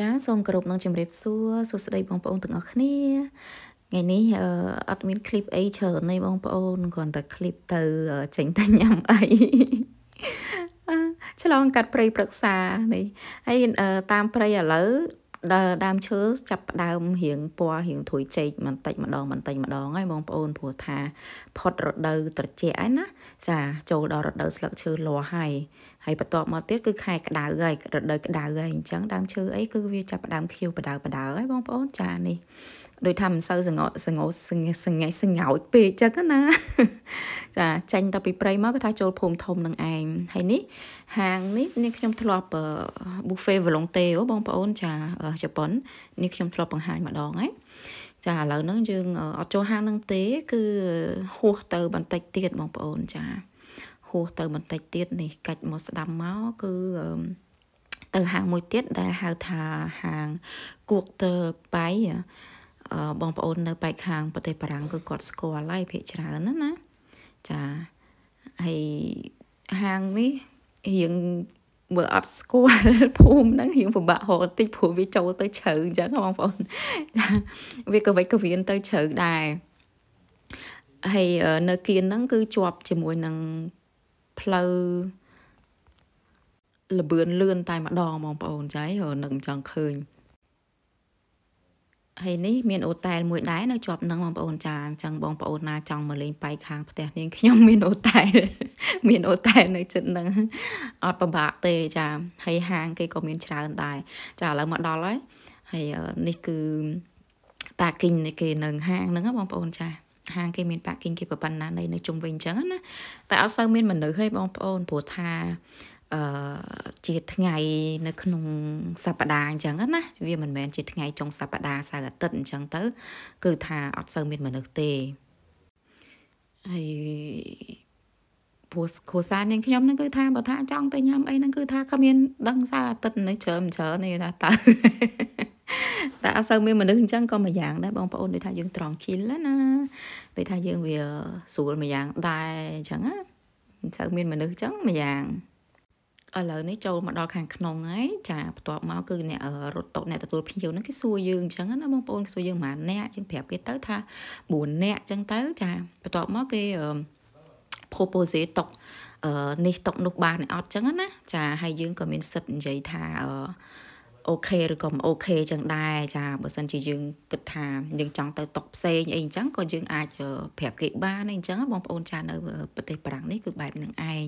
ចាសូមគោរពនឹងជម្រាបសួរសួស្តីបងប្អូនទាំងអស់គ្នាថ្ងៃនេះអត់មានឃ្លីបអីច្រើនទេបងប្អូនគ្រាន់តែឃ្លីបទៅចេញទៅញ៉ាំអីឆ្លងកាត់ព្រៃព្រឹក្សានេះហើយតាមព្រៃឥឡូវដើដើមឈើចាប់ផ្ដើមរៀងពណ៌រៀងធួយចេកបន្តិចម្ដងបន្តិចម្ដងហើយបងប្អូនព្រោះថាផុតរដូវត្រជាក់ហើយណាចាចូលដល់រដូវស្លឹកឈើលាស់ហើយហើយបន្ទាប់មកទៀតគឺខែក្តៅហើយរដូវក្តៅហើយអញ្ចឹងដើមឈើអីគឺវាចាប់ផ្ដើមខៀវបដៅបដៅហើយបងប្អូនចានេះដោយថាមិនសូវសង្កសង្កសង្កសង្កោចពេកចឹងណា ចាចាញ់ទៅពីព្រៃមកគាត់ថាចូល ភូមិធំនឹងឯងហើយនេះហាងនេះនេះខ្ញុំ ធ្លាប់ buffet volonté បងប្អូន ចាជប៉ុននេះខ្ញុំធ្លាប់បង្ហាញម្ដងហើយចាឥឡូវហ្នឹងយើងអត់ចូលហាងហ្នឹងទេ គឺហួសទៅ បន្តិចទៀតបងប្អូនចា ហួសទៅបន្តិចទៀតនេះកាច់មកស្ដាំមកគឺទៅហាងមួយទៀតដែលហៅថាហាងគួកទើបាយបងប្អូននៅប៉ែកខាងប្រទេសបារាំងគឺគាត់ស្គាល់ហើយភាគច្រើនណាណាចាហើយហាងនេះរៀងបើអត់ស្គាល់ភូមិហ្នឹងរៀងពិបាករកតិចព្រោះវាចូលទៅជ្រៅអញ្ចឹងបងប្អូនវាក៏វិចក៏វៀនទៅជ្រៅដែរហើយនៅគៀនហ្នឹង គឺជាប់ជាមួយនឹងផ្លូវលបឿនលឿនតែម្ដងបងប្អូនចៃរនឹងចង់ឃើញហើយនេះមានអូតែលមួយដែរនៅជាប់នឹងបងប្អូនចាអញ្ចឹងបងប្អូនណាចង់មកលេងបែកខាងផ្ទះនាងខ្ញុំមានអូតែលមានអូតែលនៅចិត្តនឹងអត់ពិបាកទេចាហើយហាងគេក៏មានច្រើនដែរចាឥឡូវមកដល់ហើយហើយនេះគឺប៉ាគីងគេនៅហាងហ្នឹងបងប្អូនចា ហាងគេមានប៉ាគីងគេប្រប៉ុណ្ណានៃនៅជុំវិញអញ្ចឹងណាតែអត់សូវមានមនុស្សទេបងប្អូនព្រោះថាអឺជាថ្ងៃនៅក្នុងសប្តាហ៍អញ្ចឹងណាវាមិនមែនជាថ្ងៃចុងសប្តាហ៍សៅរ៍អាទិត្យអញ្ចឹងទៅ គឺថាអត់សូវមានមនុស្សទេហើយពូសខូសានាងខ្ញុំហ្នឹងគឺថាបើថាចង់ទៅញ៉ាំអីហ្នឹងគឺថាគ្មានដឹងសៅរ៍អាទិត្យនៅច្រើនច្រើនទេថាតើតែអត់សូវមានមនុស្សអញ្ចឹងក៏មួយយ៉ាងដែរបងប្អូនដូចថាយើងត្រង់ឃីលណាពេលថាយើងវាស្រួលមួយយ៉ាងដែរអញ្ចឹងណាមិនសូវមានមនុស្សអញ្ចឹងមួយយ៉ាងឥឡូវនេះចូលមកដល់ខាងក្នុងហើយចាបន្ទាប់មកគឺអ្នករត់តអ្នកទទួលភ្ញៀវហ្នឹងគេសួរយើងអញ្ចឹងណាបងប្អូនគេសួរយើងប៉ុន្មានអ្នកយើងប្រាប់គេទៅថា4អ្នកអញ្ចឹងទៅចាបន្ទាប់មកគេ propose តុកនេះតុកនោះបានអត់អញ្ចឹងណាចាហើយយើងក៏មានសិទ្ធិនិយាយថាអូខេឬក៏មិនអូខេចឹងដែរចាបើសិនជាយើងគិតថាយើងចង់ទៅតុកផ្សេងអីអញ្ចឹងក៏យើងអាចប្រាប់គេបានអីអញ្ចឹងបងប្អូនចានៅប្រទេសបារាំងនេះគឺបែបនឹងឯង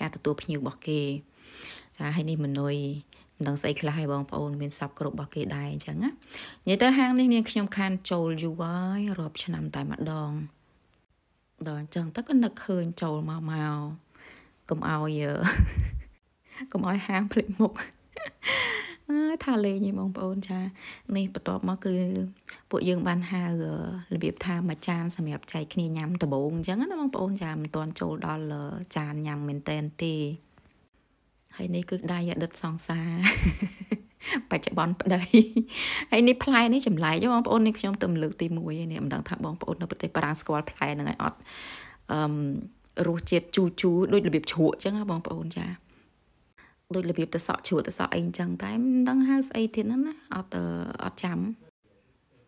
ការទទួលភ្ញៀវរបស់គេចាហើយនេះមនុយមិនដឹងស្អីខ្លះហើយបងប្អូនមានសັບគ្រប់របស់គេដែរអញ្ចឹងណានិយាយទៅហាងនេះនាងខ្ញុំខានចូលយូរហើយរាប់ឆ្នាំតែម្ដងដល់អញ្ចឹងទៅក៏នឹកឃើញចូលមកមកកុំឲ្យកុំឲ្យហាងភ្លេចមុខអើថាលេងឯងបងប្អូនចានេះបន្ទាប់មកគឺពួកយើងបានហៅរបៀបថាមួយចានសម្រាប់ចែកគ្នាញ៉ាំដំបូងអញ្ចឹងណាបងប្អូនចាមិនទាន់ចូលដល់ចានញ៉ាំមែនតែនទេហើយនេះគឺដៃអតីតសង្សារបច្ចុប្បន្នប្តីហើយនេះផ្លែនេះចម្លែកបងប្អូននេះខ្ញុំទៅលើកទី1ហើយនេះមិនដឹងថាបងប្អូននៅប្រទេសបារាំងស្គាល់ផ្លែហ្នឹងហើយអត់អឺរសជាតិជូរជូរដូចរបៀបជ្រក់អញ្ចឹងបងប្អូនចាដូចរបៀបទៅសក់ជ្រក់ទៅសក់អីអញ្ចឹងតែមិនដឹងហៅស្អីទៀតហ្នឹងណាអត់អត់ចាំ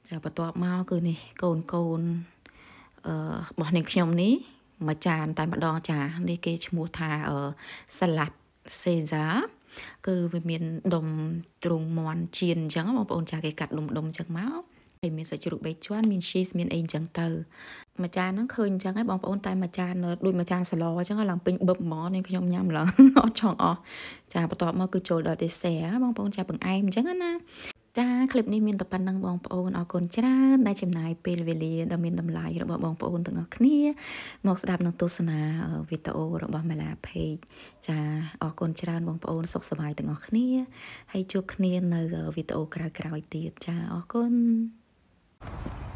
ចាបន្ទាប់មកគឺនេះកូនកូនអឺរបស់នាងខ្ញុំនេះមួយចាន តែម្ដងចានេះគេឈ្មោះថាសាឡាត់សេសាគឺវាមានដុំទ្រូងមន់ជៀនអញ្ចឹងបងប្អូនចាគេកាត់ដុំដុំអញ្ចឹងមកហើយមានសាច់ជ្រូកបីជាន់មាន cheese មានអីអញ្ចឹងទៅមួយចានហ្នឹងឃើញអញ្ចឹងហើយបងប្អូនតែមួយចានដូចមួយចានសាឡអញ្ចឹងឡើងពេញបឹបហ្មងនេះខ្ញុំញ៉ាំឡើងអត់ចង់អស់ចាបន្ទាប់មកគឺចូលដល់ dessert បងប្អូនចាបង្អែមអញ្ចឹងណាចាคลิปនេះមានតែប៉ុណ្្នឹងបងប្អូនអរគុណច្រើនដែលចំណាយពេលវេលាដ៏មានតម្លៃរបស់បងប្អូនទាំងអស់គ្នាមកស្ដាប់និងទស្សនាវីដេអូរបស់ Mela Page ចាអរគុណច្រើន បងប្អូនសុខសប្បាយទាំងអស់គ្នាហើយជួបគ្នានៅវីដេអូក្រោយៗទៀតចាអរគុណ Thank you.